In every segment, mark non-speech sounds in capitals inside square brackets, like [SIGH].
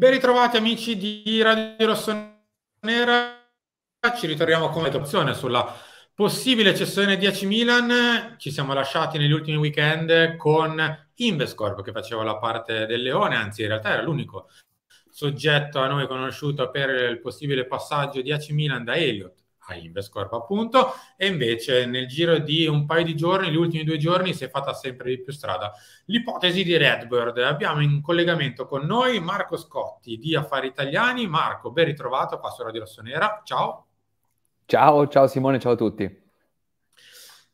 Ben ritrovati amici di Radio Rossonera, ci ritroviamo con l'opzione sulla possibile cessione 10 Milan, ci siamo lasciati negli ultimi weekend con Invescorp che faceva la parte del leone, anzi in realtà era l'unico soggetto a noi conosciuto per il possibile passaggio 10 Milan da Elliott a Invescorp appunto, e invece nel giro di un paio di giorni, gli ultimi due giorni, si è fatta sempre di più strada. L'ipotesi di Redbird, abbiamo in collegamento con noi Marco Scotti di Affari Italiani. Marco, ben ritrovato qua su Radio Rossonera, ciao. Ciao, ciao Simone, ciao a tutti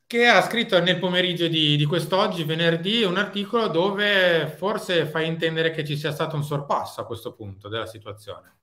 che ha scritto nel pomeriggio di, di, quest'oggi, venerdì, un articolo dove forse fa intendere che ci sia stato un sorpasso a questo punto della situazione.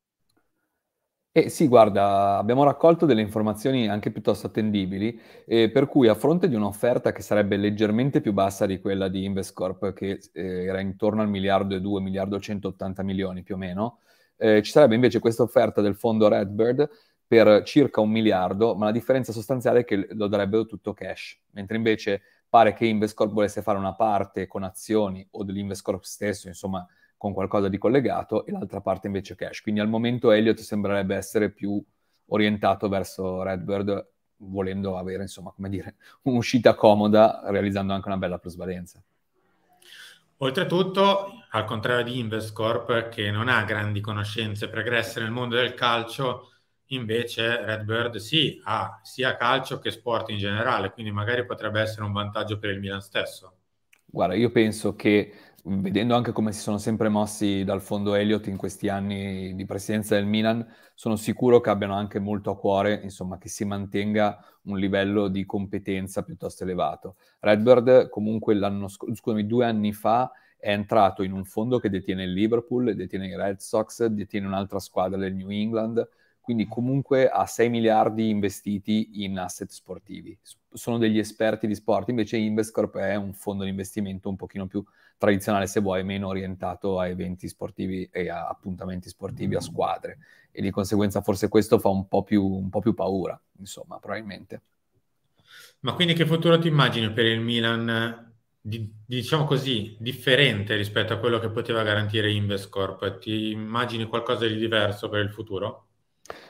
Eh sì, guarda, abbiamo raccolto delle informazioni anche piuttosto attendibili, eh, per cui a fronte di un'offerta che sarebbe leggermente più bassa di quella di Investcorp, che eh, era intorno al miliardo e due, miliardo e 180 milioni più o meno, eh, ci sarebbe invece questa offerta del fondo Redbird per circa un miliardo, ma la differenza sostanziale è che lo darebbero tutto cash, mentre invece pare che Investcorp volesse fare una parte con azioni o dell'Investcorp stesso, insomma con qualcosa di collegato e l'altra parte invece cash. Quindi al momento Elliot sembrerebbe essere più orientato verso Redbird, volendo avere, insomma, come dire, [LAUGHS] un'uscita comoda, realizzando anche una bella plusvalenza. Oltretutto, al contrario di Investcorp, che non ha grandi conoscenze pregresse nel mondo del calcio, invece Redbird sì, ha sia calcio che sport in generale, quindi magari potrebbe essere un vantaggio per il Milan stesso. Guarda, io penso che vedendo anche come si sono sempre mossi dal fondo Elliott in questi anni di presidenza del Milan, sono sicuro che abbiano anche molto a cuore, insomma, che si mantenga un livello di competenza piuttosto elevato. Redbird comunque l'anno scorso, scusami, due anni fa è entrato in un fondo che detiene il Liverpool, detiene i Red Sox, detiene un'altra squadra del New England, quindi comunque ha 6 miliardi investiti in asset sportivi. Sono degli esperti di sport, invece Investcorp è un fondo di investimento un pochino più tradizionale, se vuoi, meno orientato a eventi sportivi e a appuntamenti sportivi a mm. squadre. E di conseguenza forse questo fa un po' più, un po più paura, insomma, probabilmente. Ma quindi che futuro ti immagini per il Milan di, diciamo così, differente rispetto a quello che poteva garantire Investcorp. Ti immagini qualcosa di diverso per il futuro?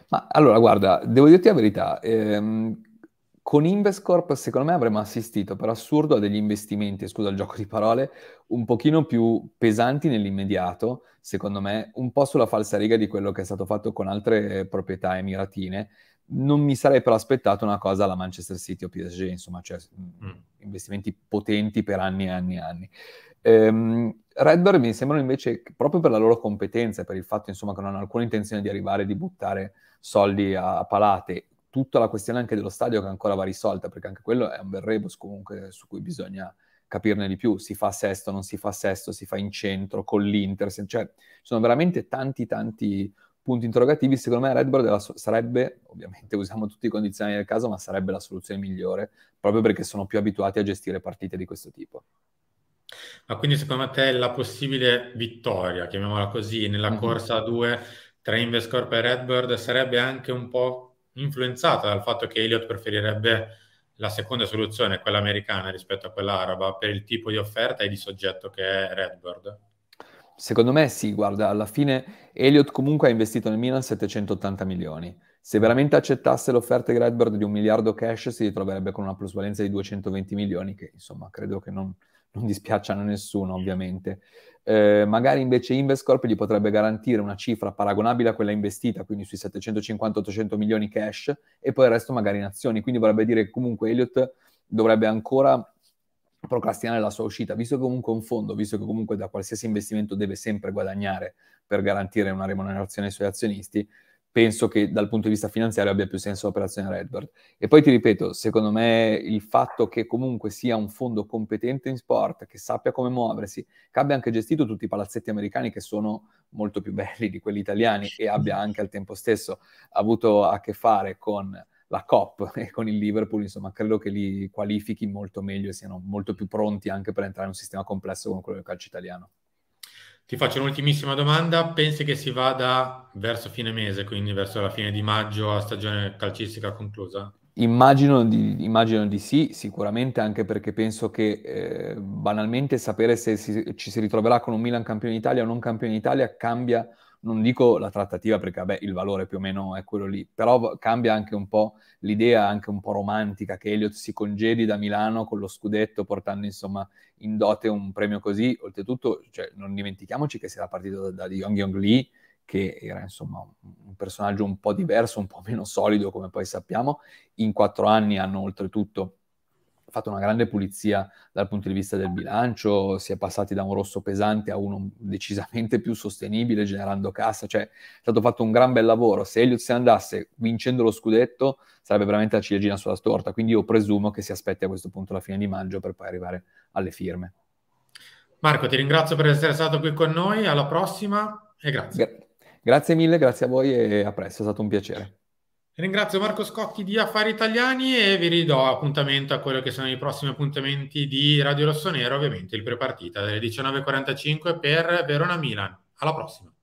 Ma allora, guarda, devo dirti la verità, ehm, con Invescorp secondo me avremmo assistito per assurdo a degli investimenti, scusa il gioco di parole, un pochino più pesanti nell'immediato, secondo me, un po' sulla falsariga di quello che è stato fatto con altre proprietà emiratine. Non mi sarei però aspettato una cosa alla Manchester City o PSG, insomma, cioè mm. investimenti potenti per anni e anni e anni. Ehm, Redbird mi sembrano invece, proprio per la loro competenza e per il fatto insomma, che non hanno alcuna intenzione di arrivare e di buttare soldi a, a, palate, tutta la questione anche dello stadio che ancora va risolta, perché anche quello è un bel rebus comunque su cui bisogna capirne di più, si fa sesto, non si fa sesto, si fa in centro, con l'Inter, cioè ci sono veramente tanti tanti punti interrogativi, secondo me Redbird so- sarebbe, ovviamente usiamo tutti i condizionali del caso, ma sarebbe la soluzione migliore, proprio perché sono più abituati a gestire partite di questo tipo. Ma quindi secondo te la possibile vittoria, chiamiamola così, nella mm-hmm. corsa a due tra Invescorp e Redbird sarebbe anche un po' influenzata dal fatto che Elliott preferirebbe la seconda soluzione, quella americana rispetto a quella araba, per il tipo di offerta e di soggetto che è Redbird? Secondo me sì, guarda, alla fine Elliott comunque ha investito nel Milan 780 milioni. Se veramente accettasse l'offerta di Redbird di un miliardo cash si ritroverebbe con una plusvalenza di 220 milioni, che insomma credo che non, non dispiacciano a nessuno ovviamente. Eh, magari invece Investcorp gli potrebbe garantire una cifra paragonabile a quella investita, quindi sui 750-800 milioni cash e poi il resto magari in azioni, quindi vorrebbe dire che comunque Elliott dovrebbe ancora procrastinare la sua uscita, visto che comunque è un fondo, visto che comunque da qualsiasi investimento deve sempre guadagnare per garantire una remunerazione ai suoi azionisti, penso che dal punto di vista finanziario abbia più senso l'operazione Redbird. E poi ti ripeto, secondo me il fatto che comunque sia un fondo competente in sport, che sappia come muoversi, che abbia anche gestito tutti i palazzetti americani che sono molto più [LAUGHS] belli di quelli italiani e abbia anche al tempo stesso avuto a che fare con la COP [LAUGHS] e con il Liverpool, insomma, credo che li qualifichi molto meglio e siano molto più pronti anche per entrare in un sistema complesso come quello del calcio italiano. Ti faccio un'ultimissima domanda. Pensi che si vada verso fine mese, quindi verso la fine di maggio, a stagione calcistica conclusa? Immagino di, immagino di, sì, sicuramente, anche perché penso che eh, banalmente sapere se si, ci si ritroverà con un Milan campione d'Italia o non campione d'Italia cambia non dico la trattativa perché vabbè, il valore più o meno è quello lì, però cambia anche un po' l'idea anche un po' romantica che Elliot si congedi da Milano con lo scudetto portando insomma in dote un premio così, oltretutto cioè, non dimentichiamoci che si era partito da, da Yong Yong Lee che era insomma un personaggio un po' diverso, un po' meno solido come poi sappiamo, in quattro anni hanno oltretutto fatto una grande pulizia dal punto di vista del bilancio, si è passati da un rosso pesante a uno decisamente più sostenibile generando cassa, cioè è stato fatto un gran bel lavoro. Se Elliott se ne andasse vincendo lo scudetto sarebbe veramente la ciliegina sulla torta, quindi io presumo che si aspetti a questo punto la fine di maggio per poi arrivare alle firme. Marco, ti ringrazio per essere stato qui con noi, alla prossima e grazie. Gra- grazie mille, grazie a voi e a presto, è stato un piacere. Ringrazio Marco Scocchi di Affari Italiani e vi ridò appuntamento a quello che sono i prossimi appuntamenti di Radio Rossonero, ovviamente il prepartita delle 19.45 per Verona Milan. Alla prossima.